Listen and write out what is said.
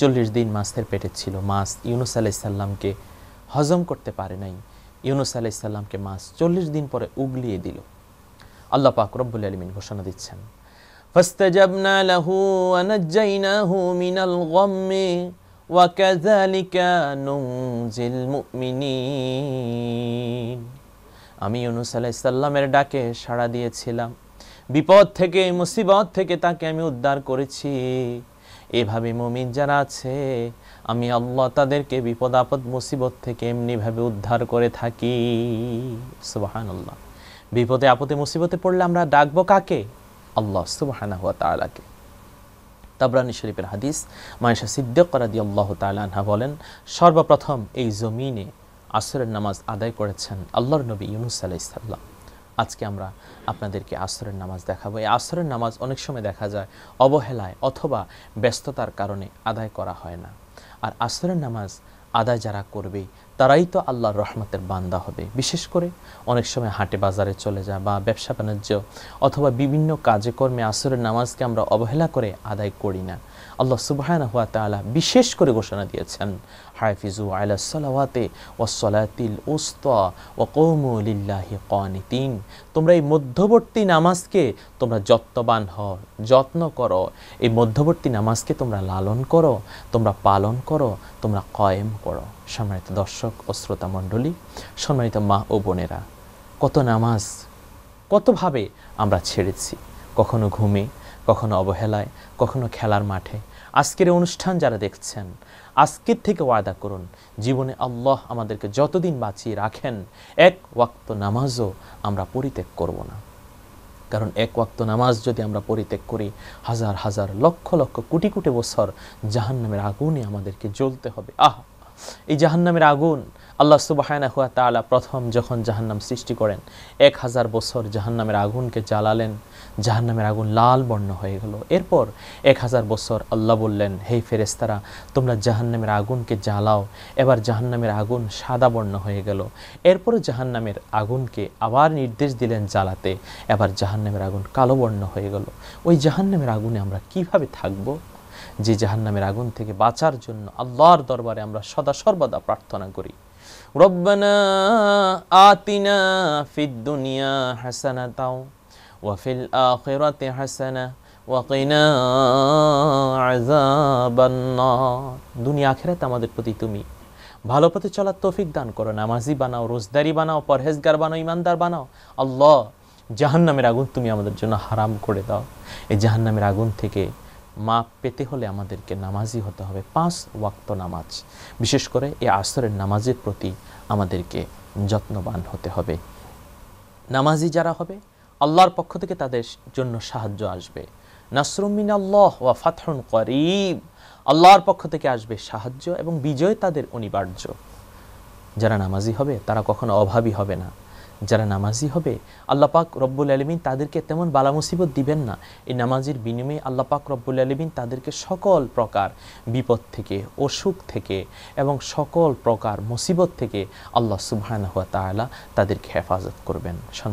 চল্লিশ দিন মাছের পেটে ছিল মাছ ইউনুস আলাইসাল্লামকে হজম করতে পারে নাই ইউনুস আলাইসাল্লামকে মাছ চল্লিশ দিন পরে উগলিয়ে দিল আল্লাহ পাক রব্বুল আলমিন ঘোষণা দিচ্ছেন فاستجبنا له ونجيناه من الغم وكذلك ننجي المؤمنين আমি ইউনুস আলাইসাল্লামের ডাকে সাড়া দিয়েছিলাম বিপদ থেকে মুসিবত থেকে তাকে আমি উদ্ধার করেছি এভাবে মমিন যারা আছে আমি আল্লাহ তাদেরকে বিপদ আপদ মুসিবত থেকে এমনিভাবে উদ্ধার করে থাকি সুবাহান্লাহ বিপদে আপদে মুসিবতে পড়লে আমরা ডাকবো কাকে আল্লাহ সুবাহানা হুয়া তালাকে তাবরানি শরীফের হাদিস মায়েশা সিদ্দিক করাদি আল্লাহ তালাহা বলেন সর্বপ্রথম এই জমিনে আসরের নামাজ আদায় করেছেন আল্লাহর নবী ইউনুস আলাইসাল্লাম আজকে আমরা আপনাদেরকে আসরের নামাজ দেখাবো এই আসরের নামাজ অনেক সময় দেখা যায় অবহেলায় অথবা ব্যস্ততার কারণে আদায় করা হয় না আর আসরের নামাজ আদায় যারা করবে তারাই তো আল্লাহর রহমতের বান্দা হবে বিশেষ করে অনেক সময় হাটে বাজারে চলে যায় বা ব্যবসা বাণিজ্য অথবা বিভিন্ন কাজেকর্মে আসরের নামাজকে আমরা অবহেলা করে আদায় করি না আল্লাহ সুবাহান হুয়া তালা বিশেষ করে ঘোষণা দিয়েছেন হাইফিজু আলা ও সলাতিল ওস্তা ও কৌমুলিল্লাহি কিন তোমরা এই মধ্যবর্তী নামাজকে তোমরা যত্নবান হও যত্ন করো এই মধ্যবর্তী নামাজকে তোমরা লালন করো তোমরা পালন করো তোমরা কয়েম পড়ো সম্মানিত দর্শক ও শ্রোতা মণ্ডলী সম্মানিত মা ও বোনেরা কত নামাজ কতভাবে আমরা ছেড়েছি কখনো ঘুমে কখনো অবহেলায় কখনো খেলার মাঠে আজকের অনুষ্ঠান যারা দেখছেন আজকের থেকে ওয়াদা করুন জীবনে আল্লাহ আমাদেরকে যতদিন বাঁচিয়ে রাখেন এক ওয়াক্ত নামাজও আমরা পরিত্যাগ করব না কারণ এক ওয়াক্ত নামাজ যদি আমরা পরিত্যাগ করি হাজার হাজার লক্ষ লক্ষ কোটি কোটি বছর জাহান্নামের আগুনে আমাদেরকে জ্বলতে হবে আহা এই জাহান্নামের আগুন আল্লাহ সুবাহ তালা প্রথম যখন জাহান্নাম সৃষ্টি করেন এক হাজার বছর জাহান্নামের আগুনকে জ্বালালেন জাহান্নামের আগুন লাল বর্ণ হয়ে গেল এরপর এক হাজার বছর আল্লাহ বললেন হে ফেরেস্তারা তোমরা জাহান্নামের আগুনকে জ্বালাও এবার জাহান্নামের আগুন সাদা বর্ণ হয়ে গেল এরপর জাহান্নামের আগুনকে আবার নির্দেশ দিলেন জ্বালাতে এবার জাহান্নামের আগুন কালো বর্ণ হয়ে গেল ওই জাহান্নামের আগুনে আমরা কিভাবে থাকবো যে জাহান্নামের আগুন থেকে বাঁচার জন্য আল্লাহর দরবারে আমরা সদা সর্বদা প্রার্থনা করি রব্বানা আতিনা ফিদ দুনিয়া হাসানা তাও ওয়াফিল আখিরাতে হাসানা ওয়াকিনা দুনিয়া আখিরাতে আমাদের প্রতি তুমি ভালো পথে চলার তৌফিক দান করো নামাজি বানাও রোজদারি বানাও পরহেজগার বানাও ইমানদার বানাও আল্লাহ জাহান্নামের আগুন তুমি আমাদের জন্য হারাম করে দাও এই জাহান্নামের আগুন থেকে মাপ পেতে হলে আমাদেরকে নামাজি হতে হবে পাঁচ ওয়াক্ত নামাজ বিশেষ করে এই আসরের নামাজের প্রতি আমাদেরকে যত্নবান হতে হবে নামাজি যারা হবে আল্লাহর পক্ষ থেকে তাদের জন্য সাহায্য আসবে নাসরুমিন আল্লাহ ওয়া ফাতহন করিব আল্লাহর পক্ষ থেকে আসবে সাহায্য এবং বিজয় তাদের অনিবার্য যারা নামাজি হবে তারা কখনো অভাবী হবে না যারা নামাজি হবে আল্লাহ পাক রব্বুল আলমিন তাদেরকে তেমন বালা মুসিবত দিবেন না এই নামাজির বিনিময়ে আল্লাহ পাক রব্বুল আলমিন তাদেরকে সকল প্রকার বিপদ থেকে অসুখ থেকে এবং সকল প্রকার মুসিবত থেকে আল্লাহ সুবাহ হাত তাদেরকে হেফাজত করবেন